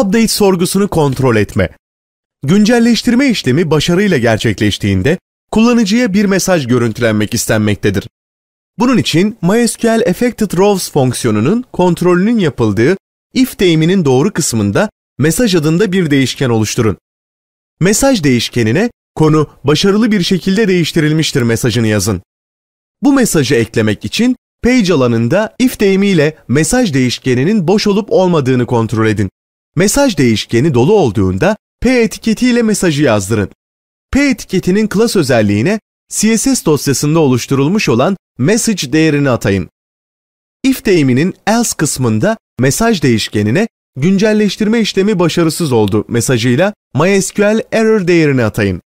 update sorgusunu kontrol etme. Güncelleştirme işlemi başarıyla gerçekleştiğinde kullanıcıya bir mesaj görüntülenmek istenmektedir. Bunun için MySQL Affected Rows fonksiyonunun kontrolünün yapıldığı if deyiminin doğru kısmında mesaj adında bir değişken oluşturun. Mesaj değişkenine konu başarılı bir şekilde değiştirilmiştir mesajını yazın. Bu mesajı eklemek için page alanında if deyimiyle mesaj değişkeninin boş olup olmadığını kontrol edin. Mesaj değişkeni dolu olduğunda P etiketiyle mesajı yazdırın. P etiketinin klas özelliğine CSS dosyasında oluşturulmuş olan message değerini atayın. If deyiminin else kısmında mesaj değişkenine güncelleştirme işlemi başarısız oldu mesajıyla MySQL error değerini atayın.